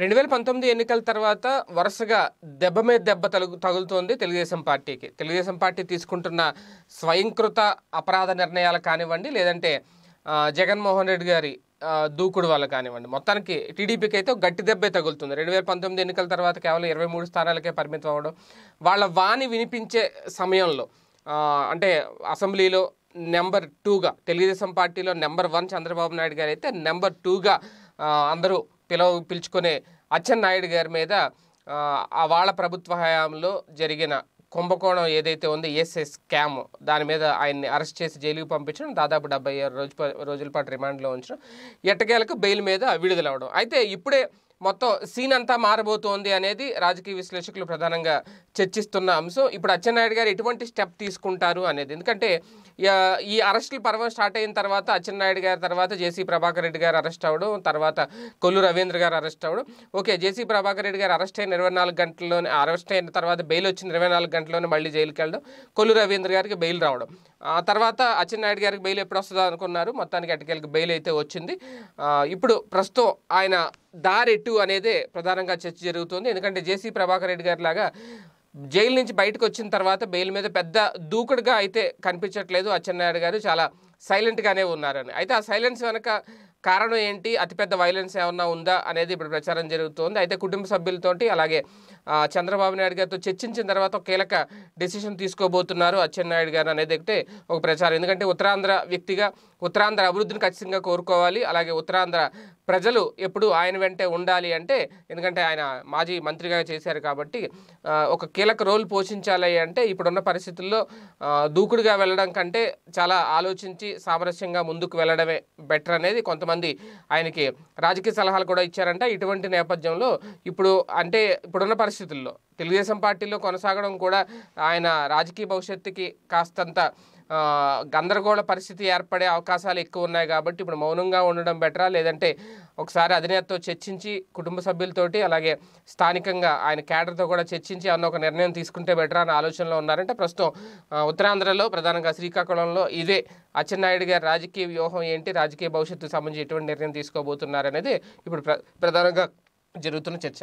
రెండు వేల పంతొమ్మిది ఎన్నికల తర్వాత వరుసగా దెబ్బ మీద దెబ్బ తగు తగులుతోంది తెలుగుదేశం పార్టీకి తెలుగుదేశం పార్టీ తీసుకుంటున్న స్వయంకృత అపరాధ నిర్ణయాలు కానివ్వండి లేదంటే జగన్మోహన్ రెడ్డి గారి దూకుడు వల్ల కానివ్వండి మొత్తానికి టీడీపీకి అయితే గట్టి దెబ్బే తగులుతుంది రెండు వేల పంతొమ్మిది ఎన్నికల తర్వాత కేవలం ఇరవై మూడు స్థానాలకే పరిమితం అవ్వడం వాళ్ళ వాణి వినిపించే సమయంలో అంటే అసెంబ్లీలో నెంబర్ టూగా తెలుగుదేశం పార్టీలో నెంబర్ వన్ చంద్రబాబు నాయుడు గారు అయితే నెంబర్ టూగా అందరూ పిలవ పిలుచుకునే అచ్చెన్నాయుడు గారి మీద వాళ్ళ ప్రభుత్వ హయాంలో జరిగిన కుంభకోణం ఏదైతే ఉందో ఎస్ఎస్ స్కామ్ దాని మీద ఆయన్ని అరెస్ట్ చేసి జైలుకి పంపించడం దాదాపు డెబ్బై ఆరు రోజు రోజుల పాటు రిమాండ్లో ఉంచడం ఎట్టకేలకు బెయిల్ మీద విడుదలవడం అయితే ఇప్పుడే మొత్తం సీన్ అంతా మారబోతోంది అనేది రాజకీయ విశ్లేషకులు ప్రధానంగా చర్చిస్తున్న అంశం ఇప్పుడు అచ్చెన్నాయుడు గారు ఎటువంటి స్టెప్ తీసుకుంటారు అనేది ఎందుకంటే ఈ అరెస్టుల పర్వం స్టార్ట్ అయిన తర్వాత అచ్చెన్నాయుడు గారి తర్వాత జేసీ ప్రభాకర్ రెడ్డి గారు అరెస్ట్ అవ్వడం తర్వాత కొల్లు రవీంద్ర గారు అరెస్ట్ అవ్వడం ఓకే జేసీ ప్రభాకర్ రెడ్డి గారు అరెస్ట్ అయిన ఇరవై నాలుగు గంటల్లోనే అరెస్ట్ అయిన తర్వాత బెయిల్ వచ్చిన ఇరవై నాలుగు గంటల్లోనే మళ్ళీ జైలుకి వెళ్ళడం కొల్లు రవీంద్ర గారికి బెయిల్ రావడం ఆ తర్వాత అచ్చెన్నాయుడు గారికి బెయిల్ ఎప్పుడు వస్తుందో అనుకున్నారు మొత్తానికి అటుకెళ్ళకి బెయిల్ అయితే వచ్చింది ఇప్పుడు ప్రస్తుతం ఆయన దారెట్టు అనేదే ప్రధానంగా చర్చ జరుగుతుంది ఎందుకంటే జేసీ ప్రభాకర్ రెడ్డి గారి లాగా జైలు నుంచి బయటకు వచ్చిన తర్వాత బెయిల్ మీద పెద్ద దూకుడుగా అయితే కనిపించట్లేదు అచ్చెన్నాయుడు గారు చాలా సైలెంట్గానే ఉన్నారని అయితే ఆ సైలెన్స్ వెనక కారణం ఏంటి అతిపెద్ద వైలెన్స్ ఏమన్నా ఉందా అనేది ఇప్పుడు ప్రచారం జరుగుతోంది అయితే కుటుంబ సభ్యులతోటి అలాగే చంద్రబాబు నాయుడు గారితో చర్చించిన తర్వాత కీలక డెసిషన్ తీసుకోబోతున్నారు అచ్చెన్నాయుడు గారు అనేది ఒకటే ఒక ప్రచారం ఎందుకంటే ఉత్తరాంధ్ర వ్యక్తిగా ఉత్తరాంధ్ర అభివృద్ధిని ఖచ్చితంగా కోరుకోవాలి అలాగే ఉత్తరాంధ్ర ప్రజలు ఎప్పుడు ఆయన వెంటే ఉండాలి అంటే ఎందుకంటే ఆయన మాజీ మంత్రిగా చేశారు కాబట్టి ఒక కీలక రోల్ పోషించాలి అంటే ఇప్పుడున్న పరిస్థితుల్లో దూకుడుగా వెళ్ళడం కంటే చాలా ఆలోచించి సామరస్యంగా ముందుకు వెళ్ళడమే బెటర్ అనేది కొంతమంది ఆయనకి రాజకీయ సలహాలు కూడా ఇచ్చారంటే ఇటువంటి నేపథ్యంలో ఇప్పుడు అంటే ఇప్పుడున్న పరిస్థితుల్లో తెలుగుదేశం పార్టీలో కొనసాగడం కూడా ఆయన రాజకీయ భవిష్యత్తుకి కాస్తంత గందరగోళ పరిస్థితి ఏర్పడే అవకాశాలు ఎక్కువ ఉన్నాయి కాబట్టి ఇప్పుడు మౌనంగా ఉండడం బెటరా లేదంటే ఒకసారి అధినేతతో చర్చించి కుటుంబ సభ్యులతోటి అలాగే స్థానికంగా ఆయన కేడర్తో కూడా చర్చించి అన్న ఒక నిర్ణయం తీసుకుంటే బెటరా అనే ఆలోచనలో ఉన్నారంటే ప్రస్తుతం ఉత్తరాంధ్రలో ప్రధానంగా శ్రీకాకుళంలో ఇదే అచ్చెన్నాయుడు గారి రాజకీయ వ్యూహం ఏంటి రాజకీయ భవిష్యత్తు సంబంధించి ఎటువంటి నిర్ణయం తీసుకోబోతున్నారనేది ఇప్పుడు ప్ర ప్రధానంగా జరుగుతున్న చర్చ